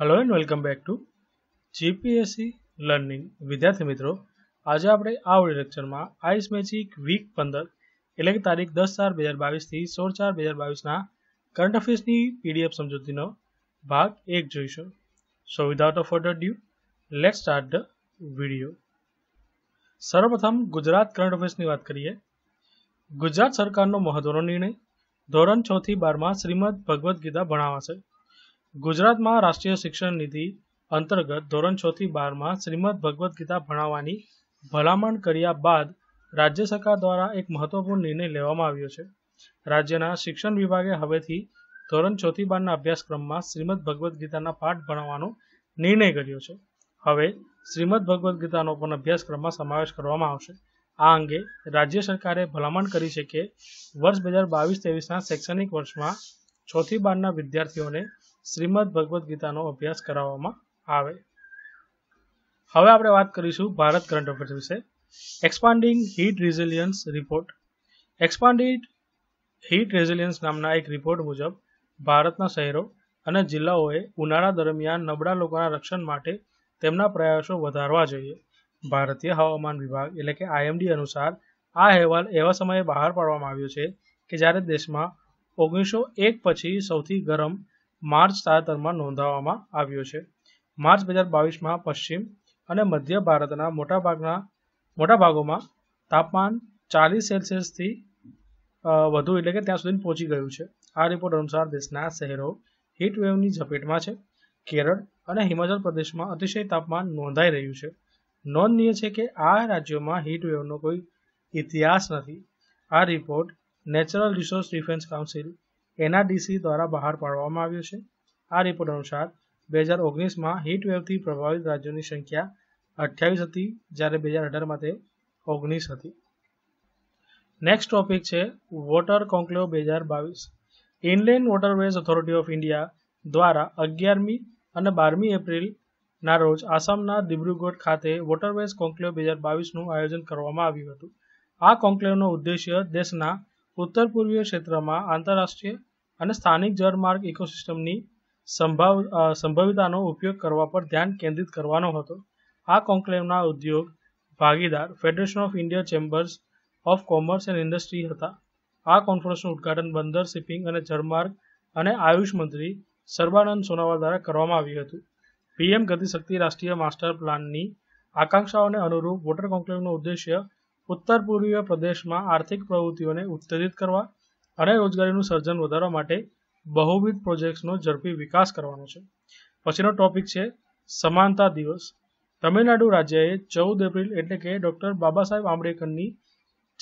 hello and welcome back to GPSC learning વિદ્યાર્થી મિત્રો આજે આપણે આ ઓડિયો લેક્ચરમાં આઈસ મેજિક વીક પંદર એટલે કે તારીખ દસ ચાર બે હજાર બાવીસથી સોળ ચાર બે હજાર બાવીસના કરંટ અફેર્સની પીડીએફ સમજૂતીનો ભાગ એક જોઈશું so without a further ado let start the video સર્વપ્રથમ ગુજરાત કરંટ અફેર્સની વાત કરીએ ગુજરાત સરકારનો મહત્વનો નિર્ણય ધોરણ છ થી બારમાં શ્રીમદ ભગવદ્ ગીતા ભણાવાશે ગુજરાતમાં રાષ્ટ્રીય શિક્ષણ નીતિ અંતર્ગત ધોરણ છ થી બારમાં શ્રીમદ ભગવદ્ ગીતા ભણાવવાની ભલામણ કર્યા બાદ રાજ્ય સરકાર દ્વારા એક મહત્વપૂર્ણ નિર્ણય લેવામાં આવ્યો છે રાજ્યના શિક્ષણ વિભાગે હવેથી ધોરણ ચોથી બારના અભ્યાસક્રમમાં શ્રીમદ ભગવદ્ ગીતાના પાઠ ભણાવવાનો નિર્ણય કર્યો છે હવે શ્રીમદ ભગવદ્ ગીતાનો પણ અભ્યાસક્રમમાં સમાવેશ કરવામાં આવશે આ અંગે રાજ્ય સરકારે ભલામણ કરી છે કે વર્ષ બે હજાર બાવીસ ત્રેવીસના શૈક્ષણિક વર્ષમાં ચોથી બારના વિદ્યાર્થીઓને શ્રીમદ ભગવદ્ ગીતાનો અભ્યાસ કરાવવામાં આવે હવે આપણે વાત કરીશું ભારત કરંટ અફેર્સ વિશે expanding heat resilience report expanded heat resilience નામના એક રિપોર્ટ મુજબ ભારતના શહેરો અને જિલ્લાઓએ ઉનાળા દરમિયાન નબળા લોકોના રક્ષણ માટે તેમના પ્રયાસો વધારવા જોઈએ ભારતીય હવામાન વિભાગ એટલે કે આઈએમડી અનુસાર આ અહેવાલ એવા સમયે બહાર પાડવામાં આવ્યો છે કે જ્યારે દેશમાં ઓગણીસો એક પછી સૌથી ગરમ માર્ચ તાજેતરમાં નોંધાવવામાં આવ્યો છે માર્ચ બે હજાર બાવીસમાં પશ્ચિમ અને મધ્ય ભારતના મોટાભાગના મોટા ભાગોમાં તાપમાન ચાલીસ સેલ્સિયસથી વધુ એટલે કે ત્યાં સુધી પહોંચી ગયું છે આ રિપોર્ટ અનુસાર દેશના શહેરો વેવની ઝપેટમાં છે કેરળ અને હિમાચલ પ્રદેશમાં અતિશય તાપમાન નોંધાઈ રહ્યું છે નોંધનીય છે કે આ રાજ્યોમાં વેવનો કોઈ ઇતિહાસ નથી આ report natural resource defence council NRDC દ્વારા બહાર પાડવામાં આવ્યો છે આ રિપોર્ટ અનુસાર બે હજાર ઓગણીસમાં હીટવેવથી પ્રભાવિત રાજ્યોની સંખ્યા અઠ્યાવીસ હતી જ્યારે બે હજાર અઢારમાં તે ઓગણીસ હતી નેક્સ્ટ ટોપિક છે વોટર કોન્ક્લેવ બે હજાર બાવીસ inland waterways authority of India દ્વારા અગિયારમી અને બારમી એપ્રિલના રોજ આસામના દિબ્રુગઢ ખાતે વોટરવેઝ કોન્ક્લેવ બે હજાર બાવીસનું આયોજન કરવામાં આવ્યું હતું આ કોન્ક્લેવનો ઉદ્દેશ્ય દેશના ઉત્તર પૂર્વીય ક્ષેત્રમાં આંતરરાષ્ટ્રીય અને સ્થાનિક જળમાર્ગ ઇકોસિસ્ટમની સંભાવ સંભવિતાનો ઉપયોગ કરવા પર ધ્યાન કેન્દ્રિત કરવાનો હતો આ કોન્ક્લેવના ઉદ્યોગ ભાગીદાર federation of India chambers of commerce and industry હતા આ કોન્ફરન્સનું ઉદ્ઘાટન બંદર શિપિંગ અને જળમાર્ગ અને આયુષ મંત્રી સર્બાનંદ સોનોવાલ દ્વારા કરવામાં આવ્યું હતું પીએમ ગતિશક્તિ રાષ્ટ્રીય માસ્ટર પ્લાનની આકાંક્ષાઓને અનુરૂપ વોટર કોન્ક્લેવનો ઉદ્દેશ્ય ઉત્તર પૂર્વીય પ્રદેશમાં આર્થિક પ્રવૃત્તિઓને ઉત્તેજિત કરવા અને રોજગારીનું સર્જન વધારવા માટે બહુવિધ પ્રોજેક્ટ્સનો ઝડપી વિકાસ કરવાનો છે પછીનો ટોપિક છે સમાનતા દિવસ તમિલનાડુ રાજ્યએ ચૌદ એપ્રિલ એટલે કે ડૉક્ટર બાબા સાહેબ આંબેડકરની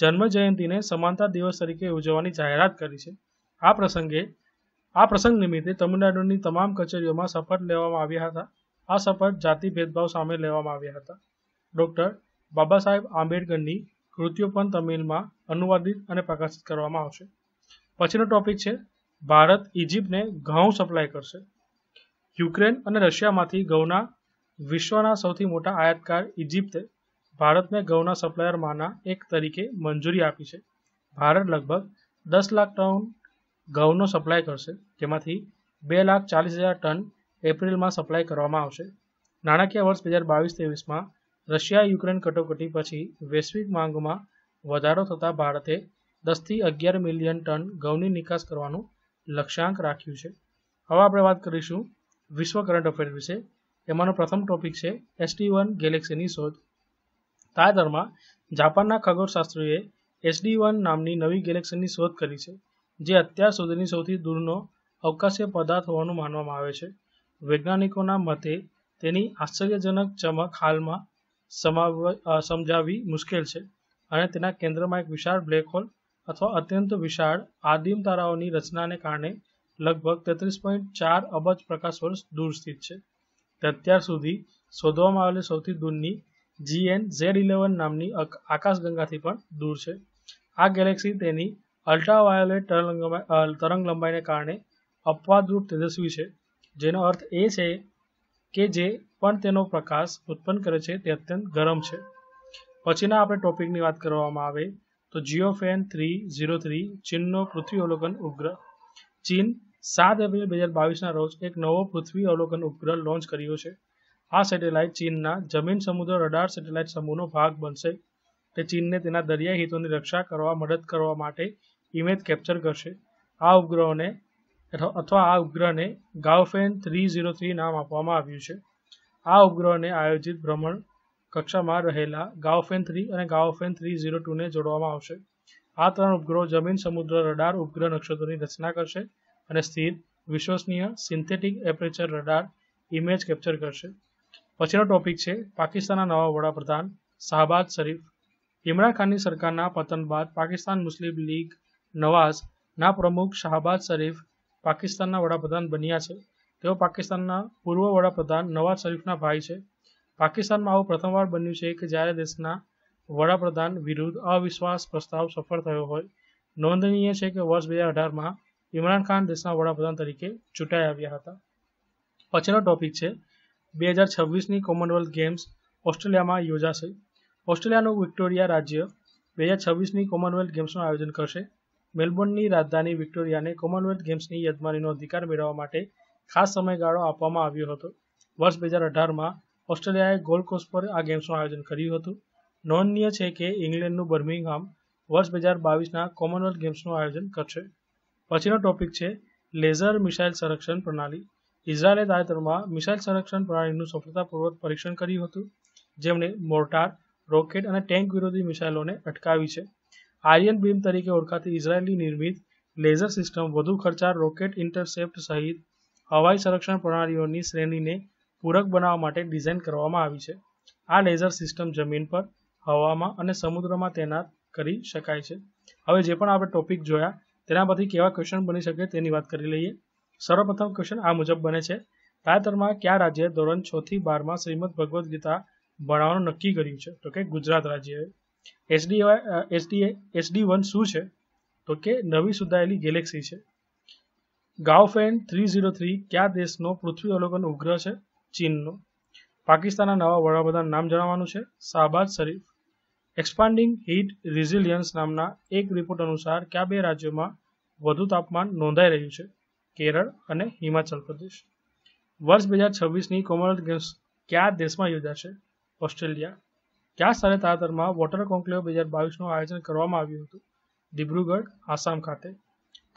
જન્મજયંતિને સમાનતા દિવસ તરીકે ઉજવવાની જાહેરાત કરી છે આ પ્રસંગે આ પ્રસંગ નિમિત્તે તમિલનાડુની તમામ કચેરીઓમાં શપથ લેવામાં આવ્યા હતા આ શપથ જાતિ ભેદભાવ સામે લેવામાં આવ્યા હતા ડૉક્ટર બાબા સાહેબ આંબેડકરની કૃતિઓ પણ તમિલમાં અનુવાદિત અને પ્રકાશિત કરવામાં આવશે પછીનો ટોપિક છે ભારત ઇજિપ્તને ઘઉં સપ્લાય કરશે યુક્રેન અને રશિયામાંથી ઘઉંના વિશ્વના સૌથી મોટા આયાતકાર ઇજિપ્તે ભારતને ઘઉંના સપ્લાયરમાંના એક તરીકે મંજૂરી આપી છે ભારત લગભગ દસ લાખ ટન ઘઉંનો સપ્લાય કરશે જેમાંથી બે લાખ ચાલીસ હજાર ટન એપ્રિલમાં સપ્લાય કરવામાં આવશે નાણાકીય વર્ષ બે હજાર બાવીસ ત્રેવીસમાં રશિયા યુક્રેન કટોકટી પછી વૈશ્વિક માંગમાં વધારો થતાં ભારતે દસથી અગિયાર મિલિયન ટન ઘઉંની નિકાસ કરવાનું લક્ષ્યાંક રાખ્યું છે હવે આપણે વાત કરીશું વિશ્વ કરંટ અફેર વિશે એમાંનો પ્રથમ ટોપિક છે એસટી વન ગેલેક્સીની શોધ તાજેતરમાં જાપાનના ખગોળશાસ્ત્રીએ એસડી વન નામની નવી ગેલેક્સીની શોધ કરી છે જે અત્યાર સુધીની સૌથી દૂરનો અવકાશીય પદાર્થ હોવાનું માનવામાં આવે છે વૈજ્ઞાનિકોના મતે તેની આશ્ચર્યજનક ચમક હાલમાં સમજાવવી મુશ્કેલ છે અને તેના કેન્દ્રમાં એક વિશાળ બ્લેક હોલ અથવા અત્યંત વિશાળ આદિમ તારાઓની રચનાને કારણે લગભગ તેત્રીસ પોઈન્ટ ચાર અબજ પ્રકાશ વર્ષ દૂર સ્થિત છે તે અત્યાર સુધી શોધવામાં આવેલી સૌથી દૂરની જીએન ઝેડ ઇલેવન નામની આકાશગંગાથી પણ દૂર છે આ ગેલેક્સી તેની અલ્ટ્રાવાયોલેટ તરંગ લંબાઈને કારણે અપવાદરૂપ તેજસ્વી છે જેનો અર્થ એ છે કે જે પણ તેનો પ્રકાશ ઉત્પન્ન કરે છે તે અત્યંત ગરમ છે પછીના આપણે ટોપિકની વાત કરવામાં આવે તો જીઓફેન થ્રી ઝીરો થ્રી ચીનનો પૃથ્વી અવલોકન ઉપગ્રહ ચીન સાત એપ્રિલ બે હજાર બાવીસના રોજ એક નવો પૃથ્વી અવલોકન ઉપગ્રહ લોન્ચ કર્યો છે આ સેટેલાઇટ ચીનના જમીન સમુદ્ર રડાર સેટેલાઇટ સમૂહનો ભાગ બનશે તે ચીનને તેના દરિયાઈ હિતોની રક્ષા કરવા મદદ કરવા માટે ઇમેજ કેપ્ચર કરશે આ ઉપગ્રહોને અથવા આ ઉપગ્રહને ગાઉફેન થ્રી ઝીરો થ્રી નામ આપવામાં આવ્યું છે આ ઉપગ્રહને આયોજિત ભ્રમણ કક્ષામાં રહેલા ગાઓફેન થ્રી અને ગાઓફેન થ્રી ઝીરો ટુને જોડવામાં આવશે આ ત્રણ ઉપગ્રહો જમીન સમુદ્ર રડાર ઉપગ્રહ નક્ષત્રોની રચના કરશે અને સ્થિર વિશ્વસનીય synthetic aperture radar image capture કરશે પછીનો ટોપિક છે પાકિસ્તાનના નવા વડાપ્રધાન શાહબાદ શરીફ ઇમરાન ખાનની સરકારના પતન બાદ પાકિસ્તાન મુસ્લિમ લીગ નવાઝના પ્રમુખ શાહબાદ શરીફ પાકિસ્તાનના વડાપ્રધાન બન્યા છે તેઓ પાકિસ્તાનના પૂર્વ વડાપ્રધાન નવાઝ શરીફના ભાઈ છે પાકિસ્તાનમાં આવું પ્રથમવાર બન્યું છે કે જ્યારે દેશના વડાપ્રધાન વિરુદ્ધ અવિશ્વાસ પ્રસ્તાવ સફળ થયો હોય નોંધનીય છે કે વર્ષ બે હજાર અઢારમાં ઇમરાન ખાન દેશના વડાપ્રધાન તરીકે ચૂંટાઈ આવ્યા હતા પછીનો ટોપિક છે બે હજાર છવ્વીસની કોમનવેલ્થ ગેમ્સ ઓસ્ટ્રેલિયામાં યોજાશે ઓસ્ટ્રેલિયાનું વિક્ટોરિયા રાજ્ય બે હજાર છવ્વીસની કોમનવેલ્થ ગેમ્સનું આયોજન કરશે મેલબોર્નની રાજધાની વિક્ટોરિયાને કોમનવેલ્થ ગેમ્સની યજમાનીનો અધિકાર મેળવવા માટે ખાસ સમયગાળો આપવામાં આવ્યો હતો વર્ષ બે હજાર અઢારમાં ઓસ્ટ્રેલિયાએ ગોલ્ડ કોસ્ટ પર આ ગેમ્સનું આયોજન કર્યું હતું નોંધનીય છે કે ઇંગ્લેન્ડનું બર્મિંગહામ વર્ષ બે હજાર બાવીસના કોમનવેલ્થ ગેમ્સનું આયોજન કરશે પછીનો ટોપિક છે લેઝર મિસાઇલ સંરક્ષણ પ્રણાલી ઇઝરાયેલે તાજેતરમાં મિસાઇલ સંરક્ષણ પ્રણાલીનું સફળતાપૂર્વક પરીક્ષણ કર્યું હતું જેમણે મોર્ટાર રોકેટ અને ટેન્ક વિરોધી મિસાઇલોને અટકાવી છે આર્યન બીમ તરીકે ઓળખાતી ઇઝરાયલની નિર્મિત લેઝર સિસ્ટમ વધુ ખર્ચાળ રોકેટ ઇન્ટરસેપ્ટ સહિત હવાઈ સંરક્ષણ પ્રણાલીઓની શ્રેણીને પૂરક બનાવવા માટે ડિઝાઇન કરવામાં આવી છે આ લેઝર સિસ્ટમ જમીન પર હવામાં અને સમુદ્રમાં તૈનાત કરી શકાય છે હવે જે પણ આપણે ટોપિક જોયા તેના પરથી કેવા ક્વેશ્ચન બની શકે તેની વાત કરી લઈએ સર્વપ્રથમ ક્વેશ્ચન આ મુજબ બને છે તાજેતરમાં કયા રાજ્ય ધોરણ છ થી બારમાં શ્રીમદ ભગવદ્ ગીતા ભણાવવાનું નક્કી કર્યું છે તો કે ગુજરાત રાજ્યએ એસડી એસડી એસડી વન શું છે તો કે નવી સુધારેલી ગેલેક્સી છે ગાવફેન થ્રી ઝીરો થ્રી કયા દેશનો પૃથ્વી અવલોકન ઉપગ્રહ છે ચીનનો પાકિસ્તાનના નવા વડાપ્રધાન નામ જણાવવાનું છે Shehbaz Sharif expanding heat resilience નામના એક રિપોર્ટ અનુસાર કયા બે રાજ્યોમાં વધુ તાપમાન નોંધાઈ રહ્યું છે કેરળ અને હિમાચલ પ્રદેશ વર્ષ બે હજાર છવ્વીસની કોમનવેલ્થ ગેમ્સ કયા દેશમાં યોજાશે ઓસ્ટ્રેલિયા કયા સ્થળે તાજેતરમાં વોટર કોન્ક્લેવ બે હજાર બાવીસનું આયોજન કરવામાં આવ્યું હતું ડિબ્રુગઢ આસામ ખાતે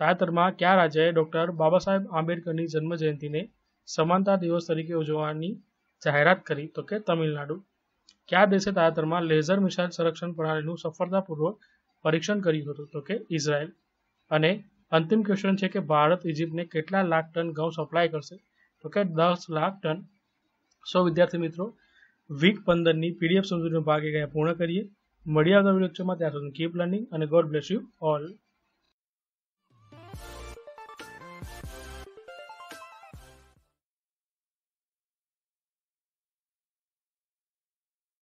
તાજેતરમાં કયા રાજ્યએ ડૉક્ટર બાબા સાહેબ આંબેડકરની જન્મજયંતિને સમાનતા દિવસ તરીકે ઉજવવાની જાહેરાત કરી તો કે તમિલનાડુ કયા દેશે તાજેતરમાં લેઝર મિસાઇલ સંરક્ષણ પ્રણાલીનું સફળતાપૂર્વક પરીક્ષણ કર્યું હતું તો કે ઇઝરાયલ અને અંતિમ ક્વેશ્ચન છે કે ભારત ઇજિપ્તને કેટલા લાખ ટન ઘઉં સપ્લાય કરશે તો કે દસ લાખ ટન સો વિદ્યાર્થી મિત્રો વીક પંદરની પીડીએફ સમજૂરીનો ભાગ એક પૂર્ણ કરીએ મળીએ આગળ લેક્ચરમાં ત્યાં સુધી કીપ લર્નિંગ અને ગોડ બ્લેસ યુ ઓલ